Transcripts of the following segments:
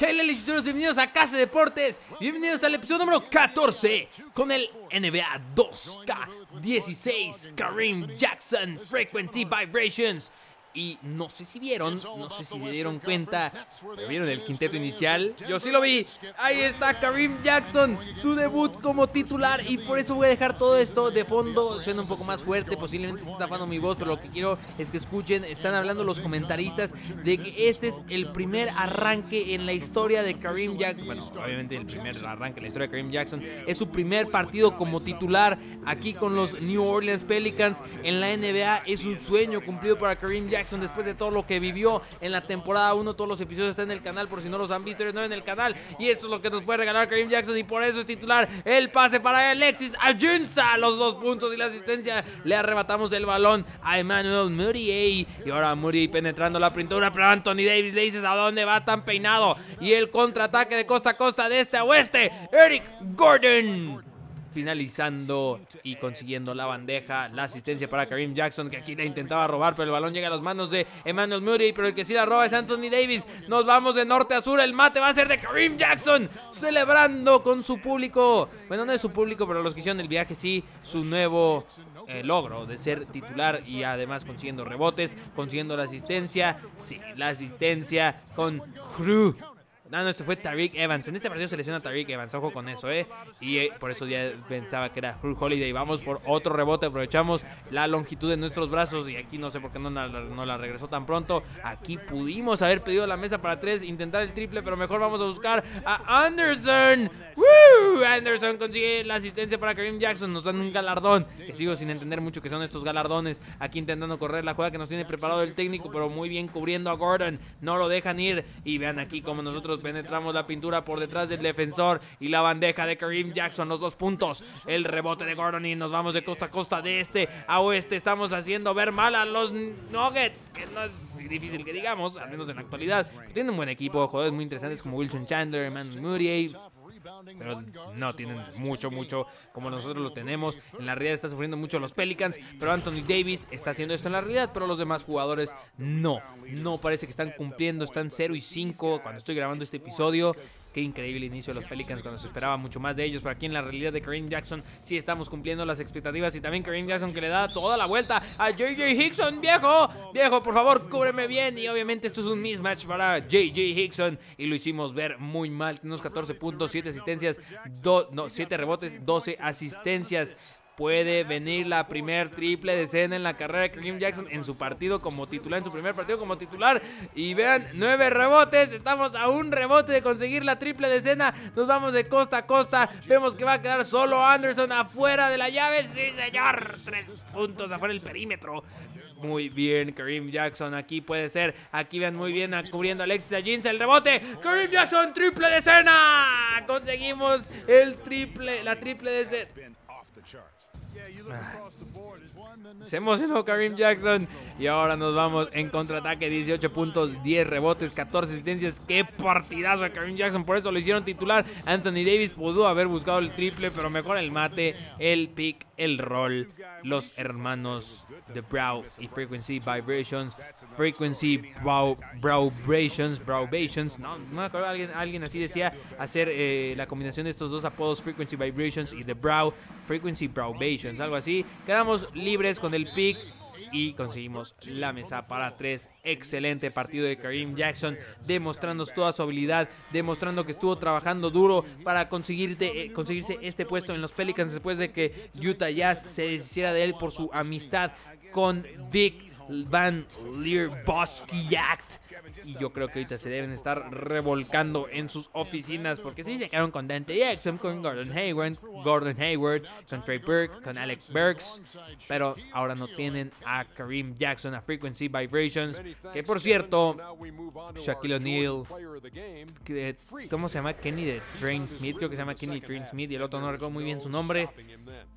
Hey, lechucheros, bienvenidos a Casa de Deportes. Bienvenidos al episodio número 14 con el NBA 2K16 Kareem Jackson Frequency Vibrations. Y no sé si vieron, no sé si se dieron cuenta, ¿vieron el quinteto inicial? Yo sí lo vi. Ahí está Kareem Jackson, su debut como titular. Y por eso voy a dejar todo esto de fondo. Suena un poco más fuerte, posiblemente esté tapando mi voz, pero lo que quiero es que escuchen. Están hablando los comentaristas de que este es el primer arranque en la historia de Kareem Jackson. Bueno, obviamente el primer arranque en la historia de Kareem Jackson. Es su primer partido como titular aquí con los New Orleans Pelicans en la NBA. Es un sueño cumplido para Kareem Jackson después de todo lo que vivió en la temporada 1. Todos los episodios están en el canal por si no los han visto, no en el canal. Y esto es lo que nos puede regalar Karim Jackson y por eso es titular el pase para Alexis Ayunza. Los dos puntos y la asistencia. Le arrebatamos el balón a Emmanuel Murray. Y ahora Murray penetrando la pintura, pero Anthony Davis le dices a dónde va tan peinado. Y el contraataque de costa a costa de este a oeste. Eric Gordon finalizando y consiguiendo la bandeja, la asistencia para Karim Jackson, que aquí le intentaba robar, pero el balón llega a las manos de Emmanuel Murray, pero el que sí la roba es Anthony Davis. Nos vamos de norte a sur, el mate va a ser de Karim Jackson, celebrando con su público, bueno, no es su público, pero los que hicieron el viaje sí, su nuevo eh, logro de ser titular y además consiguiendo rebotes, consiguiendo la asistencia, sí, la asistencia con Crew no, no, este fue Tariq Evans. En este partido se lesiona Tariq Evans. Ojo con eso, ¿eh? Y eh, por eso ya pensaba que era Hulk Holiday. Vamos por otro rebote. Aprovechamos la longitud de nuestros brazos. Y aquí no sé por qué no, no la regresó tan pronto. Aquí pudimos haber pedido la mesa para tres, intentar el triple, pero mejor vamos a buscar a Anderson. ¡Woo! Anderson consigue la asistencia para Kareem Jackson. Nos dan un galardón. Que sigo sin entender mucho que son estos galardones. Aquí intentando correr la juega que nos tiene preparado el técnico. Pero muy bien cubriendo a Gordon. No lo dejan ir. Y vean aquí como nosotros penetramos la pintura por detrás del defensor. Y la bandeja de Kareem Jackson. Los dos puntos. El rebote de Gordon. Y nos vamos de costa a costa. De este a oeste. Estamos haciendo ver mal a los Nuggets. Que no es difícil que digamos. Al menos en la actualidad. Tienen un buen equipo. Jugadores muy interesantes como Wilson Chandler, Emmanuel Murray pero no tienen mucho, mucho como nosotros lo tenemos. En la realidad está sufriendo mucho los Pelicans, pero Anthony Davis está haciendo esto en la realidad, pero los demás jugadores no. No parece que están cumpliendo, están 0 y 5 cuando estoy grabando este episodio. Qué increíble inicio de los Pelicans cuando se esperaba mucho más de ellos, pero aquí en la realidad de Kareem Jackson sí estamos cumpliendo las expectativas y también Kareem Jackson que le da toda la vuelta a JJ Hickson, viejo. Viejo, por favor, cúbreme bien y obviamente esto es un mismatch para JJ Hickson y lo hicimos ver muy mal. Tenemos 14 puntos, asistencias, do, no, 7 rebotes, 12 asistencias puede venir la primer triple decena en la carrera de Kareem Jackson en su partido como titular, en su primer partido como titular. Y vean, nueve rebotes, estamos a un rebote de conseguir la triple decena. Nos vamos de costa a costa, vemos que va a quedar solo Anderson afuera de la llave. Sí, señor, tres puntos afuera del perímetro. Muy bien, Kareem Jackson. Aquí puede ser. Aquí vean muy bien ah, cubriendo a Alexis Ajins El rebote. Kareem Jackson, triple decena. Conseguimos el triple, la triple decena. Hacemos ah. eso Karim Jackson y ahora nos vamos en contraataque. 18 puntos, 10 rebotes, 14 asistencias. ¡Qué partidazo a Karim Jackson! Por eso lo hicieron titular. Anthony Davis pudo haber buscado el triple, pero mejor el mate, el pick, el roll. Los hermanos The Brow y Frequency Vibrations. Frequency Brow, Brow Browbations. No, no me acuerdo, alguien, alguien así decía hacer eh, la combinación de estos dos apodos, Frequency Vibrations y The Brow. Frequency Browbations algo así. Quedamos libres con el pick y conseguimos la mesa para tres. Excelente partido de Kareem Jackson, demostrando toda su habilidad, demostrando que estuvo trabajando duro para eh, conseguirse este puesto en los Pelicans después de que Utah Jazz se deshiciera de él por su amistad con Dick Van Act. Y yo creo que ahorita se deben estar revolcando en sus oficinas porque sí se quedaron con Dante Jackson, con Gordon Hayward, Gordon Hayward, con Trey Burke, con Alex Burks. Pero ahora no tienen a Kareem Jackson, a Frequency Vibrations. Que por cierto, Shaquille O'Neal, ¿cómo se llama? Kenny de Train Smith, creo que se llama Kenny Train Smith y el otro no recuerdo muy bien su nombre.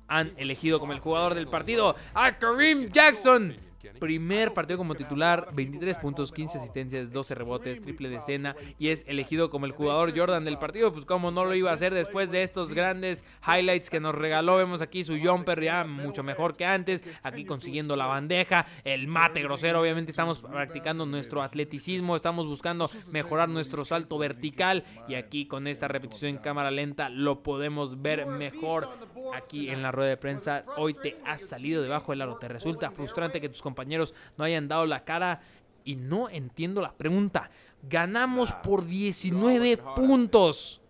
Han elegido como el jugador del partido a Kareem Jackson primer partido como titular, 23 puntos, 15 asistencias, 12 rebotes, triple de decena y es elegido como el jugador Jordan del partido. Pues como no lo iba a hacer después de estos grandes highlights que nos regaló, vemos aquí su jumper ya mucho mejor que antes, aquí consiguiendo la bandeja, el mate grosero, obviamente estamos practicando nuestro atleticismo, estamos buscando mejorar nuestro salto vertical y aquí con esta repetición en cámara lenta lo podemos ver mejor aquí en la rueda de prensa. Hoy te has salido debajo del aro. ¿Te resulta frustrante que tus compañeros no hayan dado la cara? Y no entiendo la pregunta. Ganamos por 19 puntos.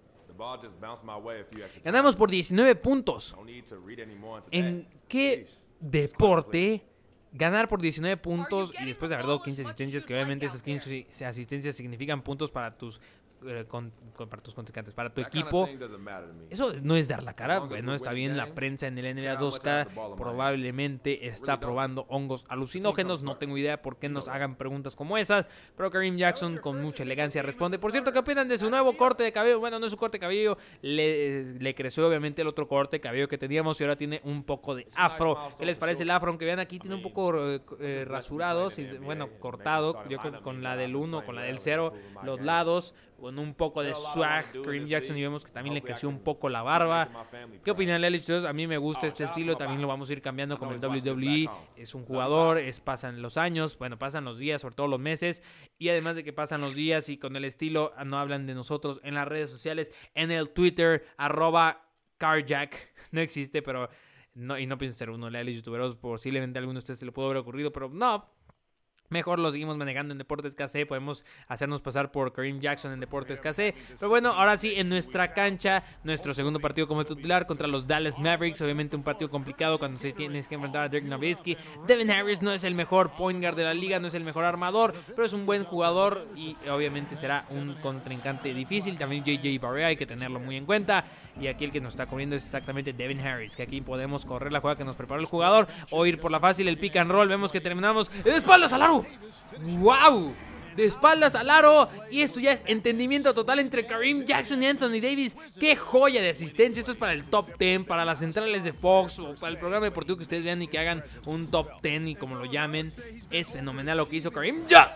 Ganamos por 19 puntos. ¿En qué deporte ganar por 19 puntos y después de haber dado 15 asistencias, que obviamente esas 15 asistencias significan puntos para tus eh, con, para tus contrincantes, para tu equipo. Eso no es dar la cara, bueno está bien. La prensa en el NBA 2K probablemente está probando hongos alucinógenos. No tengo idea por qué nos hagan preguntas como esas. Pero Kareem Jackson con mucha elegancia responde. Por cierto, ¿qué opinan de su nuevo corte de cabello? Bueno, no es su corte de cabello. Le, creció obviamente el otro corte de cabello que teníamos y ahora tiene un poco de afro. ¿Qué les parece el afro? Aunque vean aquí tiene un poco eh, eh, rasurado, rasurados bueno, cortado. Yo creo que con la del 1, con la del 0, los lados con un poco de swag, Kareem Jackson, y vemos que también le creció un poco la barba. ¿Qué opinan, Lelis? A mí me gusta oh, este estilo, también lo vamos a ir cambiando con el WWE. E. Es un jugador, es, pasan los años, bueno, pasan los días, sobre todo los meses, y además de que pasan los días y con el estilo, no hablan de nosotros en las redes sociales, en el Twitter, arroba carjack, no existe, pero... No, y no pienso ser uno de los youtuberos, posiblemente a alguno de ustedes se le pudo haber ocurrido, pero no, mejor lo seguimos manejando en Deportes KC. Podemos hacernos pasar por Kareem Jackson en Deportes KC. Pero bueno, ahora sí, en nuestra cancha, nuestro segundo partido como titular contra los Dallas Mavericks. Obviamente un partido complicado cuando se tienes que enfrentar a Dirk Nowitzki. Devin Harris no es el mejor point guard de la liga, no es el mejor armador, pero es un buen jugador y obviamente será un contrincante difícil. También JJ Barrea hay que tenerlo muy en cuenta. Y aquí el que nos está corriendo es exactamente Devin Harris, que aquí podemos correr la jugada que nos preparó el jugador o ir por la fácil, el pick and roll. Vemos que terminamos ¡en espaldas a Laru. ¡Wow! de espaldas al aro. Y esto ya es entendimiento total entre Karim Jackson y Anthony Davis. ¡Qué joya de asistencia! Esto es para el top 10, para las centrales de Fox o para el programa deportivo que ustedes vean y que hagan un top 10 y como lo llamen. Es fenomenal lo que hizo Karim. ¡Ya!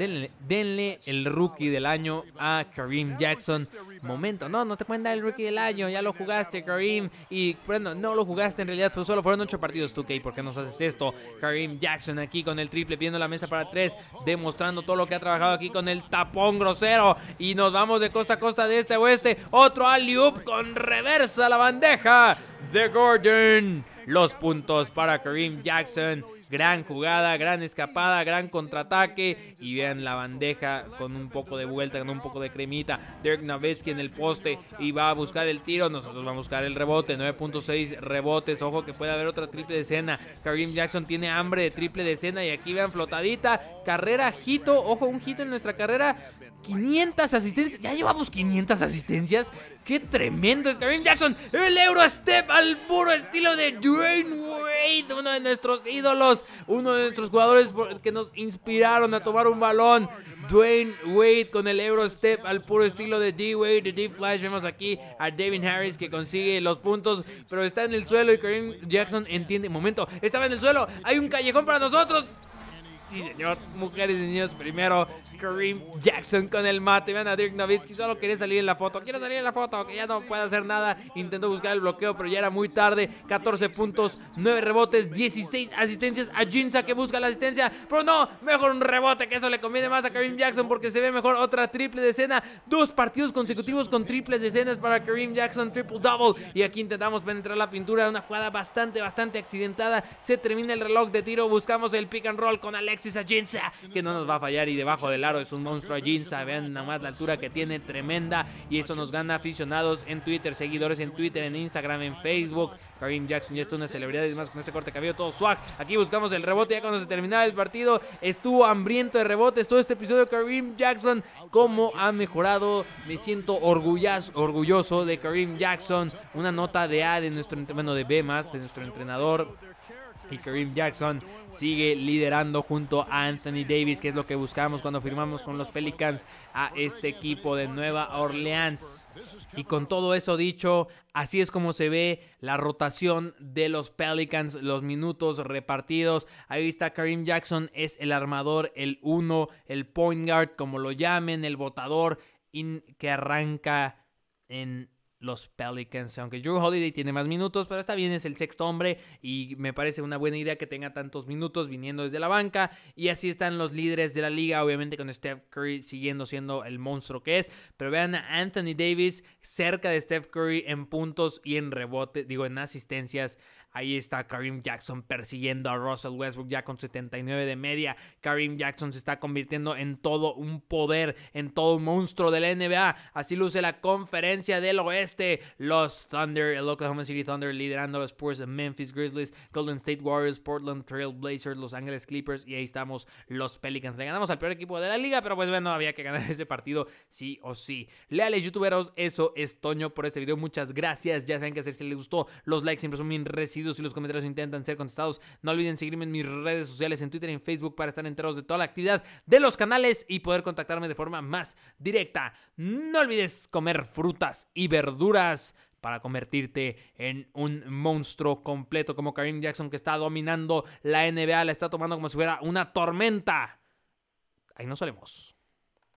Denle, el rookie del año a Kareem Jackson. Momento, no, no te pueden dar el rookie del año, ya lo jugaste, Kareem. Y bueno, no lo jugaste en realidad, pues solo fueron ocho partidos, ¿Tú qué? ¿por qué nos haces esto? Kareem Jackson aquí con el triple, pidiendo la mesa para tres. demostrando todo lo que ha trabajado aquí con el tapón grosero. Y nos vamos de costa a costa, de este a oeste. Otro alley con reversa la bandeja de Gordon. Los puntos para Kareem Jackson. Gran jugada, gran escapada, gran contraataque. Y vean la bandeja con un poco de vuelta, con un poco de cremita. Dirk Nowitzki en el poste y va a buscar el tiro. Nosotros vamos a buscar el rebote. 9.6 rebotes. Ojo que puede haber otra triple decena. Karim Jackson tiene hambre de triple de decena. Y aquí vean flotadita. Carrera, hito. Ojo, un hito en nuestra carrera. 500 asistencias. Ya llevamos 500 asistencias. Qué tremendo es Karim Jackson. El Eurostep al puro estilo de Dwayne uno de nuestros ídolos, uno de nuestros jugadores que nos inspiraron a tomar un balón. Dwayne Wade con el Eurostep al puro estilo de D. Wade, de D. Flash. Vemos aquí a Devin Harris que consigue los puntos, pero está en el suelo y Kareem Jackson entiende. Momento, estaba en el suelo. Hay un callejón para nosotros. Sí, señor. Mujeres y niños primero. Kareem Jackson con el mate. Vean a Dirk Nowitzki. Solo quería salir en la foto. Quiero salir en la foto. Que ya no puede hacer nada. Intentó buscar el bloqueo, pero ya era muy tarde. 14 puntos, 9 rebotes, 16 asistencias. A Jinza que busca la asistencia. Pero no, mejor un rebote. Que eso le conviene más a Kareem Jackson porque se ve mejor otra triple de decena. Dos partidos consecutivos con triples escenas para Kareem Jackson. Triple double. Y aquí intentamos penetrar la pintura. Una jugada bastante, bastante accidentada. Se termina el reloj de tiro. Buscamos el pick and roll con Alex. Esa Jinza ah, que no nos va a fallar. Y debajo del aro es un monstruo Jinza, ah, Vean nada más la altura que tiene, tremenda. Y eso nos gana aficionados en Twitter, seguidores en Twitter, en Instagram, en Facebook. Karim Jackson ya está una celebridad y más con este corte cabello todo swag. Aquí buscamos el rebote ya cuando se terminaba el partido. Estuvo hambriento de rebotes todo este episodio. Karim Jackson, cómo ha mejorado. Me siento orgulloso, orgulloso de Karim Jackson. Una nota de A de nuestro, bueno, de B más, de nuestro entrenador y Kareem Jackson sigue liderando junto a Anthony Davis, que es lo que buscamos cuando firmamos con los Pelicans a este equipo de Nueva Orleans. Y con todo eso dicho, así es como se ve la rotación de los Pelicans, los minutos repartidos. Ahí está Kareem Jackson, es el armador, el uno, el point guard, como lo llamen, el botador, que arranca en los Pelicans, aunque Drew Holiday tiene más minutos, pero está bien, es el sexto hombre y me parece una buena idea que tenga tantos minutos viniendo desde la banca y así están los líderes de la liga, obviamente con Steph Curry siguiendo siendo el monstruo que es, pero vean a Anthony Davis cerca de Steph Curry en puntos y en rebote, digo en asistencias Ahí está Karim Jackson persiguiendo a Russell Westbrook ya con 79 de media. Karim Jackson se está convirtiendo en todo un poder, en todo un monstruo de la NBA. Así luce la conferencia del oeste. Los Thunder, el Oklahoma City Thunder liderando a los Spurs, Memphis Grizzlies, Golden State Warriors, Portland Trail Blazers, Los Angeles Clippers y ahí estamos los Pelicans. Le ganamos al peor equipo de la liga, pero pues bueno, había que ganar ese partido sí o sí. Leales youtuberos, eso es Toño por este video. Muchas gracias. Ya saben que hacer si este les gustó. Los likes siempre son muy recibidos si los comentarios intentan ser contestados. No olviden seguirme en mis redes sociales, en Twitter y en Facebook para estar enterados de toda la actividad de los canales y poder contactarme de forma más directa. No olvides comer frutas y verduras para convertirte en un monstruo completo como Karim Jackson que está dominando la NBA, la está tomando como si fuera una tormenta. Ahí nos solemos.